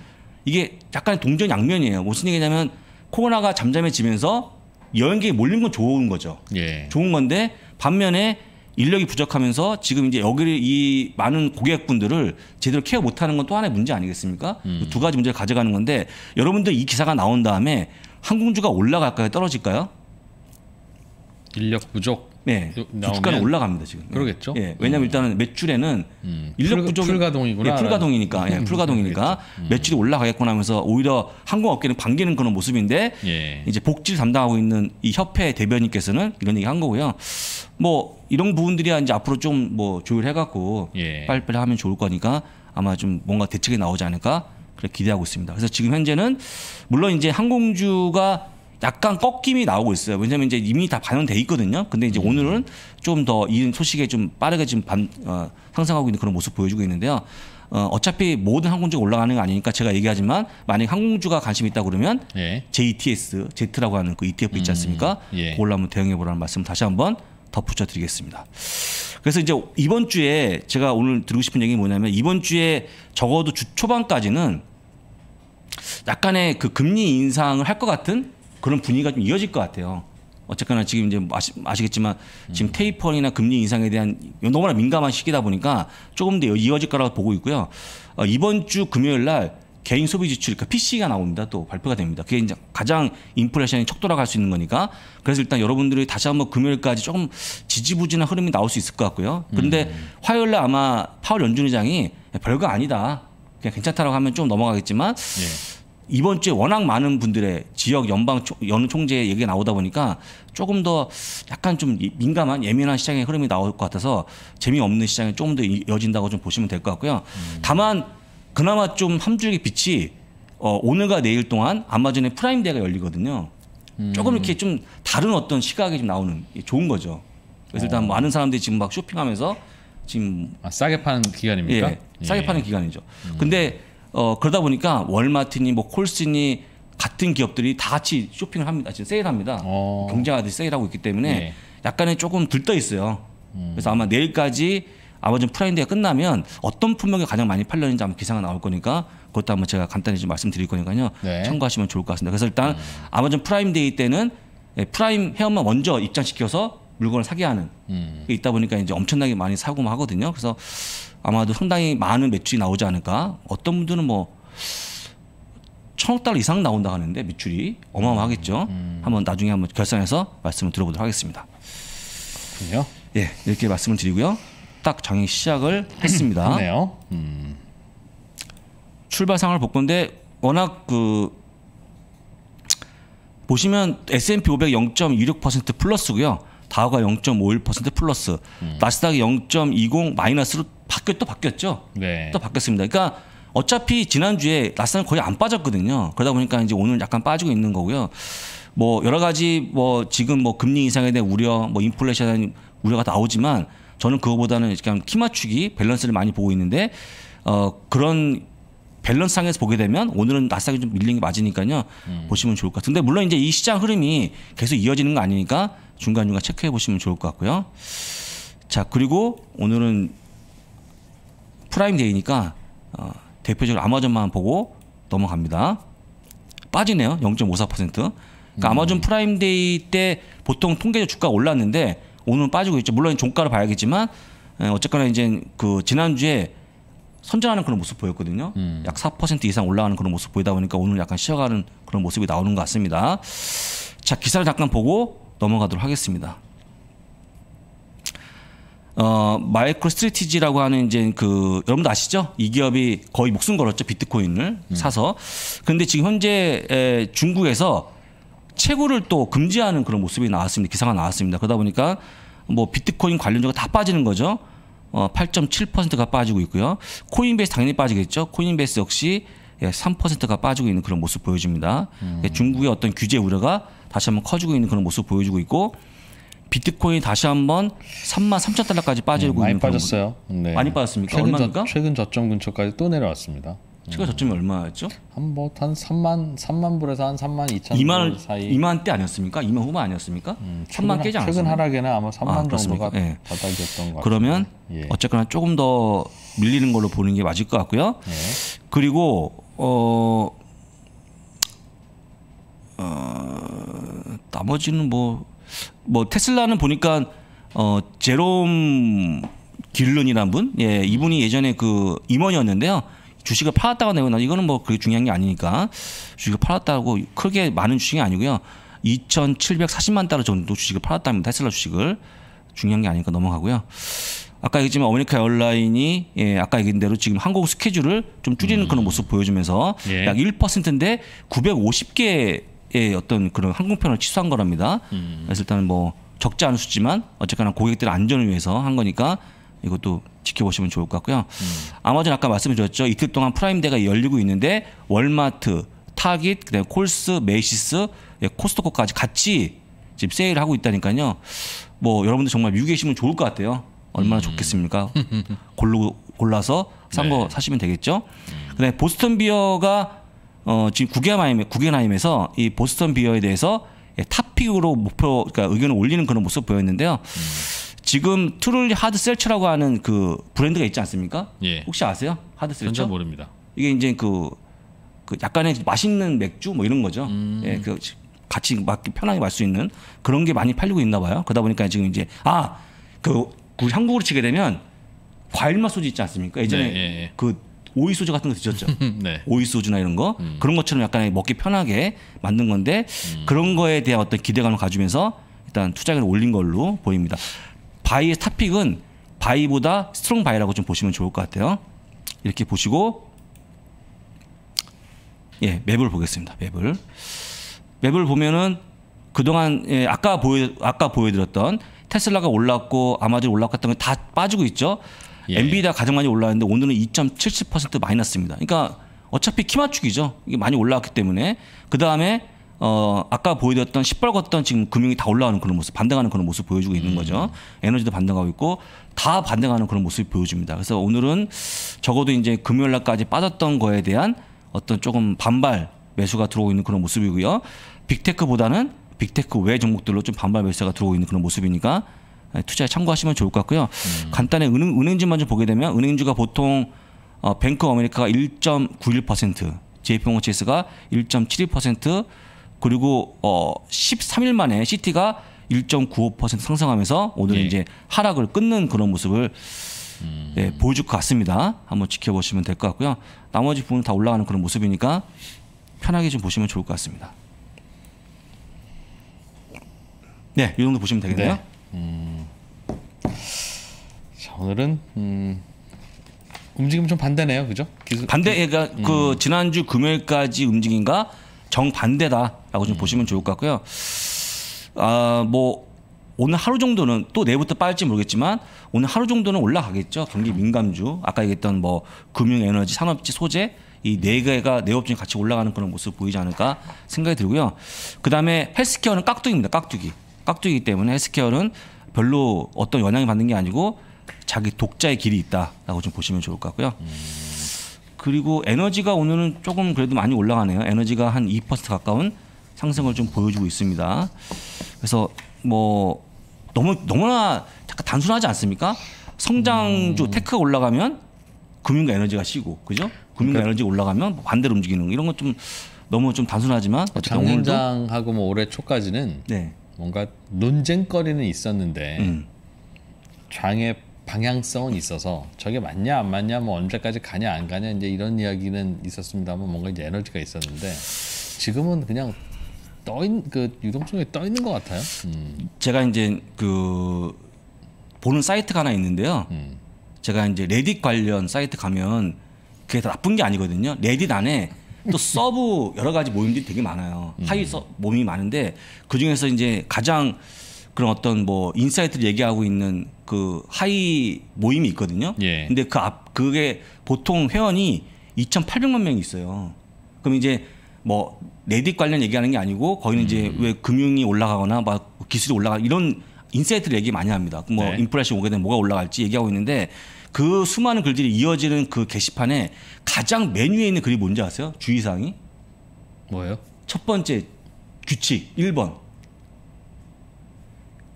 이게 약간 동전 양면이에요. 무슨 얘기냐면 코로나가 잠잠해지면서 여행객이 몰린 건 좋은 거죠. 예. 좋은 건데 반면에 인력이 부족하면서 지금 이제 여기 를이 많은 고객분들을 제대로 케어 못하는 건 또 하나의 문제 아니겠습니까? 음. 두 가지 문제를 가져가는 건데 여러분들 이 기사가 나온 다음에 항공주가 올라갈까요? 떨어질까요? 인력 부족. 네. 주가는 올라갑니다 지금. 그러겠죠. 예, 왜냐면 음. 일단은 매출에는 음, 인력 풀, 부족 풀가동이구나. 예, 풀가동이니까, 예, 음. 풀가동이니까 음. 매출이 올라가겠구나 하면서 오히려 항공업계는 반기는 그런 모습인데 예. 이제 복지를 담당하고 있는 이 협회 대변인께서는 이런 얘기 한 거고요. 뭐 이런 부분들이 야 이제 앞으로 좀 뭐 조율해갖고 예. 빨리빨리 하면 좋을 거니까 아마 좀 뭔가 대책이 나오지 않을까 그래 기대하고 있습니다. 그래서 지금 현재는 물론 이제 항공주가 약간 꺾임이 나오고 있어요. 왜냐면 이제 이미 다 반영돼 있거든요. 근데 이제 네. 오늘은 좀 더 이 소식에 좀 빠르게 좀 반, 어, 상승하고 있는 그런 모습 보여주고 있는데요. 어, 어차피 모든 항공주가 올라가는 거 아니니까 제가 얘기하지만 만약 항공주가 관심이 있다 그러면 예. JTS, Z라고 하는 그 ETF 있지 음, 않습니까? 음, 예. 그걸로 한번 대응해 보라는 말씀 다시 한번 덧붙여 드리겠습니다. 그래서 이제 이번 주에 제가 오늘 드리고 싶은 얘기 뭐냐면 이번 주에 적어도 주 초반까지는 약간의 그 금리 인상을 할 것 같은 그런 분위기가 좀 이어질 것 같아요. 어쨌거나 지금 이제 뭐 아시, 아시겠지만 지금 테이퍼링이나 금리 인상에 대한 너무나 민감한 시기다 보니까 조금 더 이어질 거라고 보고 있고요. 어, 이번 주 금요일 날 개인 소비 지출, 그러니까 PC가 나옵니다. 또 발표가 됩니다. 그게 이제 가장 인플레이션이 척 돌아갈 수 있는 거니까. 그래서 일단 여러분들이 다시 한번 금요일까지 조금 지지부진한 흐름이 나올 수 있을 것 같고요. 그런데 음. 화요일 날 아마 파월 연준 의장이 별거 아니다. 그냥 괜찮다라고 하면 좀 넘어가겠지만 예. 이번 주에 워낙 많은 분들의 지역 연방 연느 총재 얘기가 나오다 보니까 조금 더 약간 좀 민감한 예민한 시장의 흐름이 나올 것 같아서 재미없는 시장이 조금 더 이어진다고 좀 보시면 될 것 같고요. 음. 다만 그나마 좀 함축의 빛이 어, 오늘과 내일 동안 아마존의 프라임데이가 열리거든요. 음. 조금 이렇게 좀 다른 어떤 시각이 좀 나오는 좋은 거죠. 그래서 일단 어. 많은 사람들이 지금 막 쇼핑하면서 지금 아, 싸게 파는 기간입니까? 예, 싸게 예. 파는 기간이죠. 음. 근데 어, 그러다 보니까 월마트니 뭐 콜스니 같은 기업들이 다 같이 쇼핑을 합니다. 지금 세일합니다. 어. 경쟁하듯이 세일하고 있기 때문에 네. 약간의 조금 들떠 있어요. 음. 그래서 아마 내일까지 아마존 프라임데이가 끝나면 어떤 품목이 가장 많이 팔렸는지 아마 기사가 나올 거니까 그것도 한번 제가 간단히 좀 말씀드릴 거니까요. 네. 참고하시면 좋을 것 같습니다. 그래서 일단 음. 아마존 프라임데이 때는 예, 프라임 회원만 먼저 입장시켜서 물건을 사게 하는 음. 게 있다 보니까 이제 엄청나게 많이 사고 막 하거든요. 그래서 아마도 상당히 많은 매출이 나오지 않을까. 어떤 분들은 뭐 천억 달러 이상 나온다 하는데 매출이 어마어마하겠죠. 음. 음. 한번 나중에 한번 결산해서 말씀을 들어보도록 하겠습니다. 그요 예, 이렇게 말씀을 드리고요. 딱 장이 시작을 했습니다. 그네요. 음. 출발 상황을 볼 건데 워낙 그 보시면 S&P 500 0.26% 플러스고요. 다우가 0.51% 플러스, 음. 나스닥이 0.20 마이너스로 바뀌었 또 바뀌었죠. 네. 또 바뀌었습니다. 그러니까 어차피 지난주에 나스닥은 거의 안 빠졌거든요. 그러다 보니까 이제 오늘 약간 빠지고 있는 거고요. 뭐 여러 가지 뭐 지금 뭐 금리 인상에 대한 우려, 뭐 인플레이션에 우려가 나오지만 저는 그거보다는 그냥 키 맞추기 밸런스를 많이 보고 있는데 어 그런 밸런스 상에서 보게 되면 오늘은 나스닥이 좀 밀린 게 맞으니까요. 음. 보시면 좋을 것 같은데 물론 이제 이 시장 흐름이 계속 이어지는 거 아니니까 중간중간 체크해 보시면 좋을 것 같고요. 자, 그리고 오늘은 프라임 데이니까 어, 대표적으로 아마존만 보고 넘어갑니다. 빠지네요. 0.54%. 그러니까 음. 아마존 프라임 데이 때 보통 통계적 주가가 올랐는데 오늘은 빠지고 있죠. 물론 종가를 봐야겠지만 예, 어쨌거나 이제 그 지난주에 선전하는 그런 모습 보였거든요. 음. 약4% 이상 올라가는 그런 모습 보이다 보니까 오늘 약간 쉬어가는 그런 모습이 나오는 것 같습니다. 자, 기사를 잠깐 보고 넘어가도록 하겠습니다. 어, 마이크로 스트레티지라고 하는 이제 그 여러분도 아시죠? 이 기업이 거의 목숨 걸었죠. 비트코인을 음. 사서. 근데 지금 현재 중국에서 채굴을 또 금지하는 그런 모습이 나왔습니다. 기사가 나왔습니다. 그러다 보니까 뭐 비트코인 관련주가 다 빠지는 거죠. 어, 8.7%가 빠지고 있고요. 코인베이스 당연히 빠지겠죠. 코인베이스 역시 3%가 예, 빠지고 있는 그런 모습 보여줍니다. 음. 예, 중국의 어떤 규제 우려가 다시 한번 커지고 있는 그런 모습 보여주고 있고 비트코인이 다시 한번 3만 3천 달러까지 빠지고 음, 많이 있는 빠졌어요. 네. 많이 빠졌습니까? 최근 얼마입니까? 저, 최근 저점 근처까지 또 내려왔습니다. 최근 음. 저점이 얼마였죠? 한뭐한 3만 뭐, 3만 불에서 한 3만 2천 2만 사이 2만 대 아니었습니까? 2만 후반 아니었습니까? 음, 3만 깨지 않았어요. 최근 하락에는 아마 3만 아, 정도가 네. 바닥이었던 것 그러면 예. 어쨌거나 조금 더 밀리는 걸로 보는 게 맞을 것 같고요. 예. 그리고 어 어, 나머지는 뭐, 뭐 테슬라는 보니까 어, 제롬 길른이란 분, 예, 이분이 예전에 그 임원이었는데요. 주식을 팔았다고 내고나 이거는 뭐 그게 중요한 게 아니니까 주식을 팔았다고 크게 많은 주식이 아니고요. 2,740만 달러 정도 주식을 팔았다면 테슬라 주식을 중요한 게 아니니까 넘어가고요. 아까 얘기했지만 어메리카 에라인이 예, 아까 얘기한 대로 지금 항공 스케줄을 좀 줄이는 음. 그런 모습 보여주면서 예. 약 1%인데 950개 의 예, 어떤 그런 항공편을 취소한 거랍니다. 음. 그래서 일단 뭐 적지 않은 수지만 어쨌거나 고객들 의 안전을 위해서 한 거니까 이것도 지켜보시면 좋을 것 같고요. 음. 아마존 아까 말씀드렸죠. 이틀 동안 프라임데가 열리고 있는데 월마트, 타깃, 그다음 콜스, 메시스, 예, 코스트코까지 같이 지금 세일을 하고 있다니까요. 뭐 여러분들 정말 미국에 계시면 좋을 것 같아요. 얼마나 음. 좋겠습니까? 골로 골라서 산거 네. 사시면 되겠죠. 음. 그다음에 보스턴 비어가 어, 지금 구겐하임, 구겐하임에서 이 보스턴 비어에 대해서 예, 탑픽으로 목표, 그러니까 의견을 올리는 그런 모습 보였는데요. 음. 지금 트롤리 하드셀처라고 하는 그 브랜드가 있지 않습니까? 예. 혹시 아세요? 하드셀처? 전혀 모릅니다. 이게 이제 그, 그 약간의 맛있는 맥주 뭐 이런 거죠. 음. 예, 그 같이 막 편하게 마실 수 있는 그런 게 많이 팔리고 있나 봐요. 그러다 보니까 지금 이제 아, 그, 그 한국으로 치게 되면 과일 맛 소주 있지 않습니까? 예전에 네, 예, 예. 그 오이 소주 같은 거 드셨죠? 네. 오이 소주나 이런 거 음. 그런 것처럼 약간 먹기 편하게 만든 건데 음. 그런 거에 대한 어떤 기대감을 가지면서 일단 투자를 금 올린 걸로 보입니다. 바이의 탑픽은 바이보다 스트롱 바이라고 좀 보시면 좋을 것 같아요. 이렇게 보시고 예 맵을 보겠습니다. 맵을 맵을 보면은 그동안 예, 아까 보여 아까 보여드렸던 테슬라가 올랐고 아마존 올라갔던 건다 빠지고 있죠. 예. 엔비디아 가장 많이 올라왔는데 오늘은 2.70% 마이너스입니다. 그러니까 어차피 키 맞추기죠. 이게 많이 올라왔기 때문에 그 다음에 어 아까 보여드렸던 시뻘겋던 지금 금융이 다 올라가는 그런 모습, 반등하는 그런 모습 보여주고 있는 음. 거죠. 에너지도 반등하고 있고 다 반등하는 그런 모습이 보여줍니다. 그래서 오늘은 적어도 이제 금요일 날까지 빠졌던 거에 대한 어떤 조금 반발 매수가 들어오고 있는 그런 모습이고요. 빅테크보다는 빅테크 외 종목들로 좀 반발 매수가 들어오고 있는 그런 모습이니까 예, 투자에 참고하시면 좋을 것 같고요. 음. 간단히 은행, 은행주만 좀 보게 되면 은행주가 보통 어, 뱅크 어메리카가 1.91%, JP모치스가 1.71%, 그리고 어 13일 만에 시티가 1.95% 상승하면서 오늘 예. 이제 하락을 끊는 그런 모습을 예, 음. 예, 보여줄 것 같습니다. 한번 지켜보시면 될 것 같고요. 나머지 부분 다 올라가는 그런 모습이니까 편하게 좀 보시면 좋을 것 같습니다. 네, 이 정도 보시면 되겠네요. 네. 음. 자, 오늘은 음, 움직임 좀 반대네요, 그죠? 기술, 반대, 그러니까 그 음. 그 지난주 금요일까지 움직임과 정 반대다라고 음. 좀 음. 보시면 좋을 것 같고요. 아 뭐 오늘 하루 정도는 또 내일부터 빠질지 모르겠지만 오늘 하루 정도는 올라가겠죠. 경기 민감주, 아까 얘기했던 뭐 금융, 에너지, 산업지, 소재 이 네 개가 내 업종이 같이 올라가는 그런 모습 보이지 않을까 생각이 들고요. 그다음에 헬스케어는 깍두기입니다. 깍두기. 깍두기 때문에 헬스케어는 별로 어떤 영향을 받는 게 아니고 자기 독자의 길이 있다라고 좀 보시면 좋을 것 같고요. 음. 그리고 에너지가 오늘은 조금 그래도 많이 올라가네요. 에너지가 한 2% 가까운 상승을 좀 보여주고 있습니다. 그래서 뭐 너무 너무나 약간 단순하지 않습니까? 성장주 음. 테크가 올라가면 금융과 에너지가 쉬고 그죠? 금융과 그에너지 그러니까 올라가면 뭐 반대로 움직이는 이런 건 좀 너무 좀 단순하지만 장생장하고 뭐 올해 초까지는 네. 뭔가 논쟁거리는 있었는데 음. 장의 방향성은 있어서 저게 맞냐 안 맞냐 뭐 언제까지 가냐 안 가냐 이제 이런 이야기는 있었습니다만 뭔가 이제 에너지가 있었는데 지금은 그냥 떠있그 유동성이 떠 있는 것 같아요. 음. 제가 이제 그 보는 사이트가 하나 있는데요. 음. 제가 이제 레딧 관련 사이트 가면 그게 다 나쁜 게 아니거든요. 레딧 안에 또 서브 여러 가지 모임들이 되게 많아요. 음. 하위서모임이 많은데 그 중에서 이제 가장 그런 어떤 뭐 인사이트를 얘기하고 있는 그하위 모임이 있거든요. 예. 근데 그 앞 그게 보통 회원이 2,800만 명이 있어요. 그럼 이제 뭐 레딧 관련 얘기하는 게 아니고 거기는 이제 음. 왜 금융이 올라가거나 막 기술이 올라가 이런 인사이트를 얘기 많이 합니다. 뭐 네. 인플레이션 오게 되면 뭐가 올라갈지 얘기하고 있는데 그 수많은 글들이 이어지는 그 게시판에 가장 맨 위에 있는 글이 뭔지 아세요? 주의사항이? 뭐예요? 첫 번째 규칙 1번.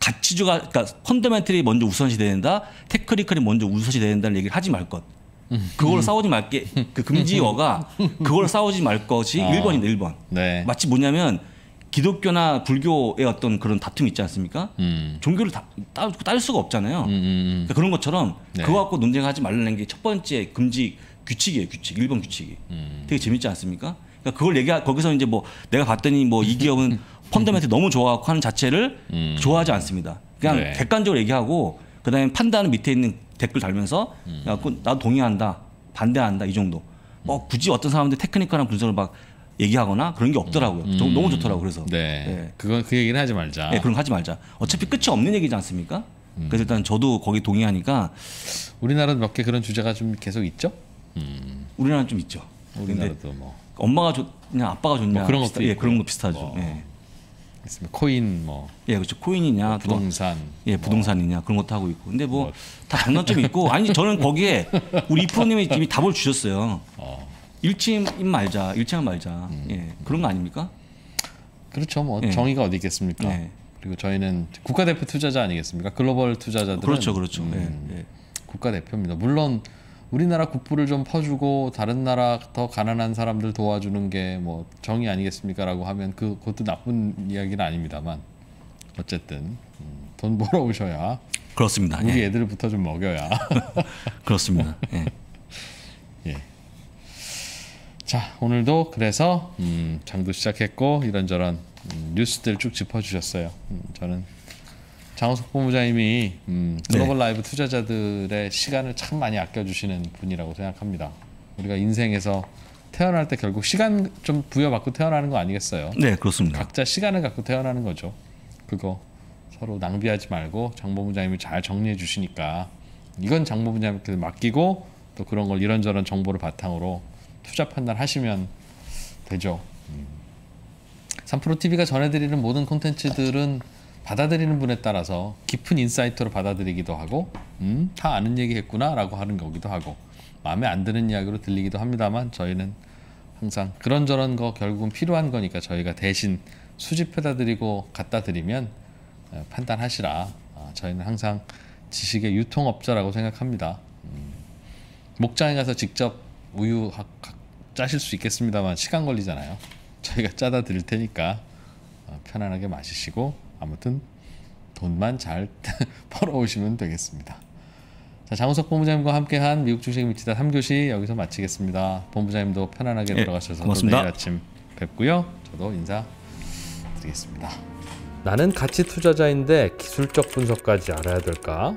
가치주가 그러니까 펀더멘털이 먼저 우선시 된다. 테크니컬이 먼저 우선시 된다는 얘기를 하지 말 것. 그걸 음. 싸우지 말게 그 금지어가 그걸 싸우지 말 것이 어. 1번인데 1번. 네. 마치 뭐냐면 기독교나 불교의 어떤 그런 다툼 이 있지 않습니까? 음. 종교를 다, 따, 따를 수가 없잖아요. 음, 음, 음. 그러니까 그런 것처럼 네. 그거 갖고 논쟁하지 말라는 게 첫 번째 금지 규칙이에요, 규칙. 일본 규칙이. 되게 재밌지 않습니까? 그러니까 그걸 얘기 하 거기서 이제 뭐 내가 봤더니 뭐 이 기업은 펀더멘트 너무 좋아하고 하는 자체를 음. 좋아하지 않습니다. 그냥 네. 객관적으로 얘기하고 그다음에 판단은 밑에 있는 댓글 달면서 음. 나도 동의한다, 반대한다 이 정도. 뭐 굳이 어떤 사람들 테크니컬한 분석을 막 얘기하거나 그런 게 없더라고요. 음. 너무 좋더라고 요 그래서. 네. 네. 그건 그 얘기는 하지 말자. 네, 그런 거 하지 말자. 어차피 끝이 없는 얘기지 않습니까? 음. 그래서 일단 저도 거기 동의하니까 우리나라도 몇 개 그런 주제가 좀 계속 있죠? 음. 우리나라는 좀 있죠. 우리나라도 뭐 엄마가 좋냐 아빠가 좋냐 뭐 그런 것도 예 그런 거 비슷하죠. 뭐. 예. 코인 뭐. 예, 그렇죠. 코인이냐, 부동산. 또, 예, 뭐. 부동산이냐 뭐. 그런 것도 하고 있고. 근데 뭐다 뭐. 장단점이 있고 아니 저는 거기에 우리 이 프로님이 이미 답을 주셨어요. 어. 일치인 말자, 일치한 말자. 음. 예. 그런 거 아닙니까? 그렇죠. 뭐 예. 정의가 어디 있겠습니까? 예. 그리고 저희는 국가대표 투자자 아니겠습니까? 글로벌 투자자들 그렇죠, 그렇죠. 음, 예, 예. 국가대표입니다. 물론 우리나라 국부를 좀 퍼주고 다른 나라 더 가난한 사람들 도와주는 게 뭐 정의 아니겠습니까라고 하면 그 그것도 나쁜 이야기는 아닙니다만 어쨌든 음, 돈 벌어 오셔야 그렇습니다. 우리 예. 애들부터 좀 먹여야 그렇습니다. 예. 자 오늘도 그래서 음, 장도 시작했고 이런저런 음, 뉴스들 쭉 짚어주셨어요. 음, 저는 장호석 본부장님이 음, 글로벌 네. 라이브 투자자들의 시간을 참 많이 아껴주시는 분이라고 생각합니다. 우리가 인생에서 태어날 때 결국 시간 좀 부여받고 태어나는 거 아니겠어요? 네 그렇습니다. 각자 시간을 갖고 태어나는 거죠. 그거 서로 낭비하지 말고 장 본부장님이 잘 정리해 주시니까 이건 장 본부장님께 맡기고 또 그런 걸 이런저런 정보를 바탕으로 투자 판단하시면 되죠. 3프로TV가 음. 전해드리는 모든 콘텐츠들은 받아들이는 분에 따라서 깊은 인사이트로 받아들이기도 하고 음, 다 아는 얘기 했구나 라고 하는 거기도 하고 마음에 안 드는 이야기로 들리기도 합니다만 저희는 항상 그런저런 거 결국은 필요한 거니까 저희가 대신 수집해다 드리고 갖다 드리면 판단하시라 아, 저희는 항상 지식의 유통업자라고 생각합니다 음. 목장에 가서 직접 우유 하, 짜실 수 있겠습니다만 시간 걸리잖아요. 저희가 짜다 드릴 테니까 어, 편안하게 마시시고 아무튼 돈만 잘 벌어오시면 되겠습니다. 자, 장우석 본부장님과 함께한 미국 주식 미치다 3교시 여기서 마치겠습니다. 본부장님도 편안하게 예, 돌아가셔서 고맙습니다. 내일 아침 뵙고요. 저도 인사드리겠습니다. 나는 가치 투자자인데 기술적 분석까지 알아야 될까?